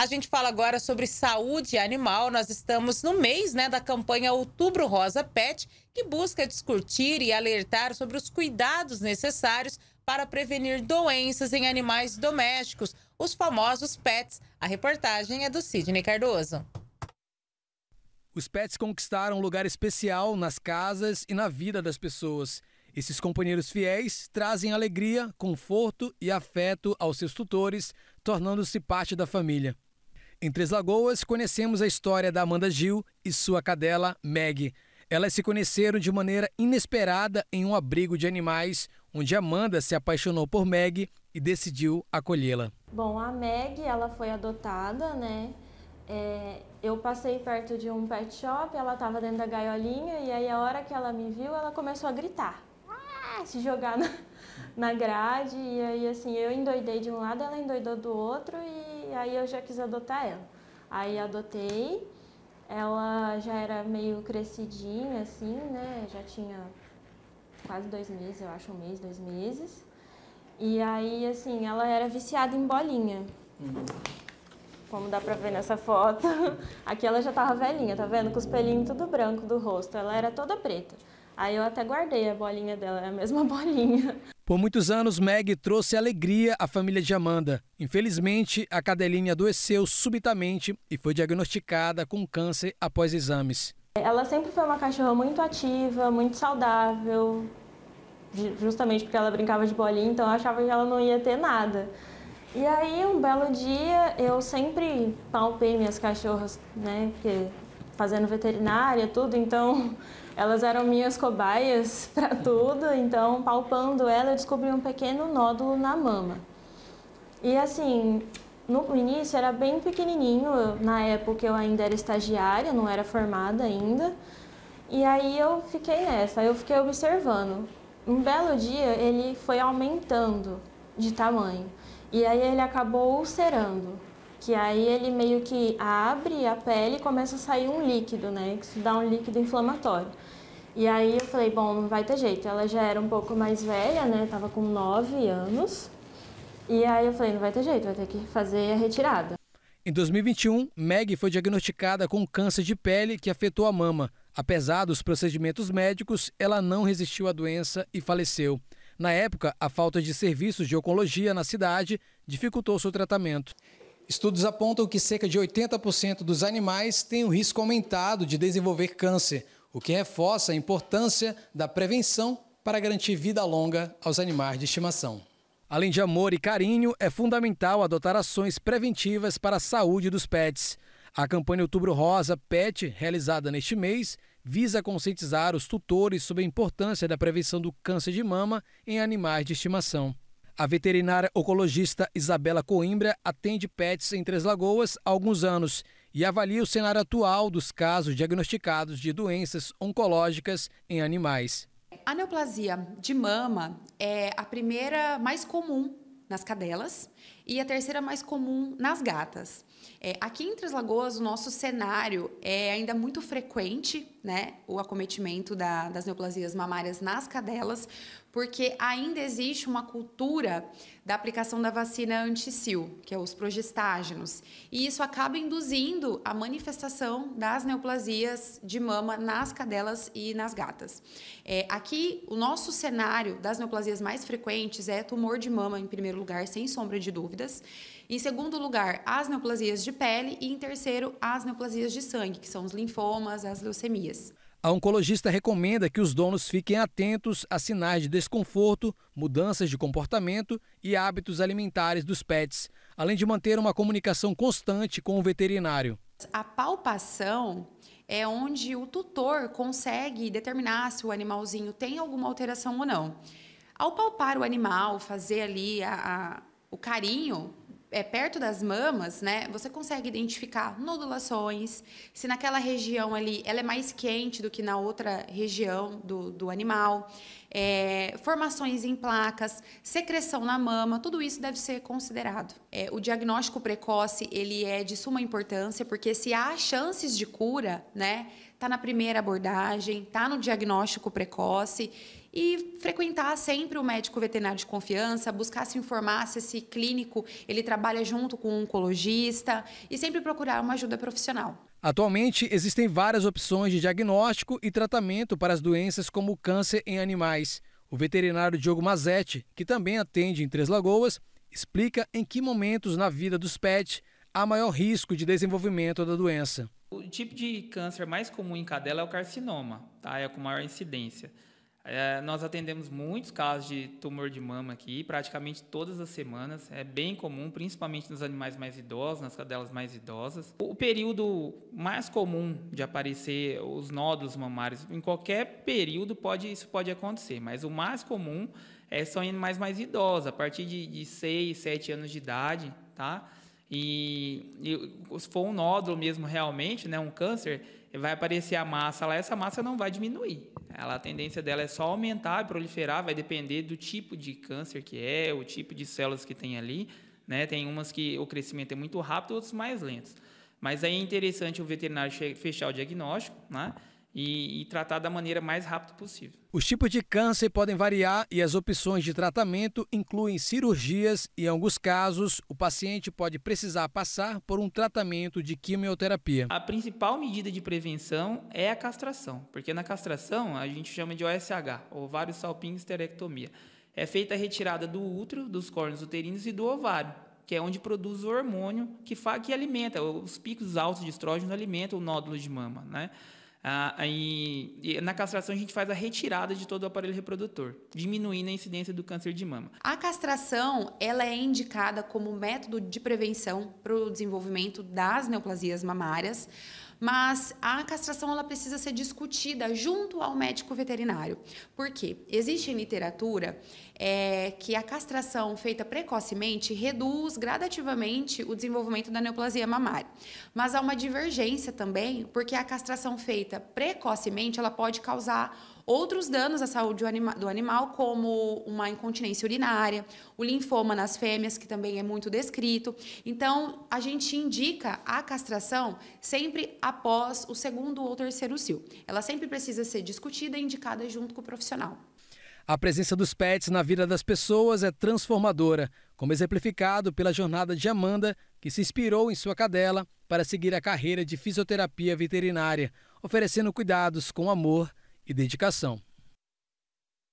A gente fala agora sobre saúde animal. Nós estamos no mês né, da campanha Outubro Rosa Pet, que busca discutir e alertar sobre os cuidados necessários para prevenir doenças em animais domésticos, os famosos PETs. A reportagem é do Sidney Cardoso. Os pets conquistaram um lugar especial nas casas e na vida das pessoas. Esses companheiros fiéis trazem alegria, conforto e afeto aos seus tutores, tornando-se parte da família. Em Três Lagoas, conhecemos a história da Amanda Gil e sua cadela Meg. Elas se conheceram de maneira inesperada em um abrigo de animais, onde Amanda se apaixonou por Meg e decidiu acolhê-la. Bom, a Meg ela foi adotada, né? É, eu passei perto de um pet shop, ela estava dentro da gaiolinha e aí a hora que ela me viu, ela começou a gritar, ah, se jogar na, na grade. E aí, assim, eu endoidei de um lado, ela endoidou do outro, e aí eu já quis adotar ela. Aí adotei, ela já era meio crescidinha, assim, né? Já tinha quase dois meses, eu acho, um mês, dois meses. E aí, assim, ela era viciada em bolinha. Uhum. Como dá pra ver nessa foto. Aqui ela já tava velhinha, tá vendo? Com os pelinhos tudo branco do rosto. Ela era toda preta. Aí eu até guardei a bolinha dela, é a mesma bolinha. Por muitos anos, Meg trouxe alegria à família de Amanda. Infelizmente, a cadelinha adoeceu subitamente e foi diagnosticada com câncer após exames. Ela sempre foi uma cachorra muito ativa, muito saudável, justamente porque ela brincava de bolinha, então eu achava que ela não ia ter nada. E aí, um belo dia, eu sempre palpei minhas cachorras, né? Porque fazendo veterinária, tudo, então elas eram minhas cobaias para tudo, então palpando ela eu descobri um pequeno nódulo na mama. E assim, no início era bem pequenininho, na época eu ainda era estagiária, não era formada ainda. E aí eu fiquei nessa, eu fiquei observando. Um belo dia ele foi aumentando de tamanho. E aí ele acabou ulcerando que aí ele meio que abre a pele e começa a sair um líquido, né? Isso dá um líquido inflamatório. E aí eu falei, bom, não vai ter jeito. Ela já era um pouco mais velha, né? Tava com 9 anos. E aí eu falei, não vai ter jeito, vai ter que fazer a retirada. Em 2021, Meg foi diagnosticada com câncer de pele que afetou a mama. Apesar dos procedimentos médicos, ela não resistiu à doença e faleceu. Na época, a falta de serviços de oncologia na cidade dificultou seu tratamento. Estudos apontam que cerca de 80% dos animais têm um risco aumentado de desenvolver câncer, o que reforça a importância da prevenção para garantir vida longa aos animais de estimação. Além de amor e carinho, é fundamental adotar ações preventivas para a saúde dos pets. A campanha Outubro Rosa PET, realizada neste mês, visa conscientizar os tutores sobre a importância da prevenção do câncer de mama em animais de estimação. A veterinária oncologista Isabela Coimbra atende pets em Três Lagoas há alguns anos e avalia o cenário atual dos casos diagnosticados de doenças oncológicas em animais. A neoplasia de mama é a primeira mais comum nas cadelas e a terceira mais comum nas gatas. É, aqui em Três Lagoas, o nosso cenário é ainda muito frequente, né? O acometimento da, das neoplasias mamárias nas cadelas, porque ainda existe uma cultura da aplicação da vacina anti que é os progestágenos. E isso acaba induzindo a manifestação das neoplasias de mama nas cadelas e nas gatas. É, aqui, o nosso cenário das neoplasias mais frequentes é tumor de mama, em primeiro lugar, sem sombra de dúvidas. Em segundo lugar, as neoplasias de pele. E em terceiro, as neoplasias de sangue, que são os linfomas, as leucemias. A oncologista recomenda que os donos fiquem atentos a sinais de desconforto, mudanças de comportamento e hábitos alimentares dos pets, além de manter uma comunicação constante com o veterinário. A palpação é onde o tutor consegue determinar se o animalzinho tem alguma alteração ou não. Ao palpar o animal, fazer ali a, a, o carinho, é, perto das mamas, né, você consegue identificar nodulações, se naquela região ali ela é mais quente do que na outra região do, do animal, é, formações em placas, secreção na mama, tudo isso deve ser considerado. É, o diagnóstico precoce ele é de suma importância porque se há chances de cura, né, tá na primeira abordagem, tá no diagnóstico precoce e frequentar sempre o médico veterinário de confiança, buscar se informar se esse clínico ele trabalha junto com um oncologista e sempre procurar uma ajuda profissional. Atualmente existem várias opções de diagnóstico e tratamento para as doenças como o câncer em animais. O veterinário Diogo Mazetti, que também atende em Três Lagoas, explica em que momentos na vida dos pets há maior risco de desenvolvimento da doença. O tipo de câncer mais comum em cadela é o carcinoma, tá? É com maior incidência. É, nós atendemos muitos casos de tumor de mama aqui, praticamente todas as semanas. É bem comum, principalmente nos animais mais idosos, nas cadelas mais idosas. O período mais comum de aparecer os nódulos mamários, em qualquer período pode, isso pode acontecer, mas o mais comum é só em animais mais idosos, a partir de, de 6, 7 anos de idade, tá? E, e, se for um nódulo mesmo realmente, né, um câncer, vai aparecer a massa lá, essa massa não vai diminuir. Ela, a tendência dela é só aumentar, e proliferar, vai depender do tipo de câncer que é, o tipo de células que tem ali. Né? Tem umas que o crescimento é muito rápido, outras mais lentos. Mas aí é interessante o veterinário fechar o diagnóstico, né? e, e, tratar da maneira mais rápida possível. Os tipos de câncer podem variar e as opções de tratamento incluem cirurgias e, em alguns casos, o paciente pode precisar passar por um tratamento de quimioterapia. A principal medida de prevenção é a castração, porque na castração a gente chama de OSH, ovário salpinho esterectomia. É feita a retirada do útero, dos cornos uterinos e do ovário, que é onde produz o hormônio que, que alimenta, os picos altos de estrógeno alimentam o nódulo de mama, né? Ah, e na castração a gente faz a retirada de todo o aparelho reprodutor, diminuindo a incidência do câncer de mama. A castração ela é indicada como método de prevenção para o desenvolvimento das neoplasias mamárias mas a castração ela precisa ser discutida junto ao médico veterinário. Por quê? Existe literatura é, que a castração feita precocemente reduz gradativamente o desenvolvimento da neoplasia mamária. Mas há uma divergência também, porque a castração feita precocemente ela pode causar Outros danos à saúde do animal, como uma incontinência urinária, o linfoma nas fêmeas, que também é muito descrito. Então, a gente indica a castração sempre após o segundo ou terceiro cio. Ela sempre precisa ser discutida e indicada junto com o profissional. A presença dos pets na vida das pessoas é transformadora, como exemplificado pela jornada de Amanda, que se inspirou em sua cadela para seguir a carreira de fisioterapia veterinária, oferecendo cuidados com amor e dedicação.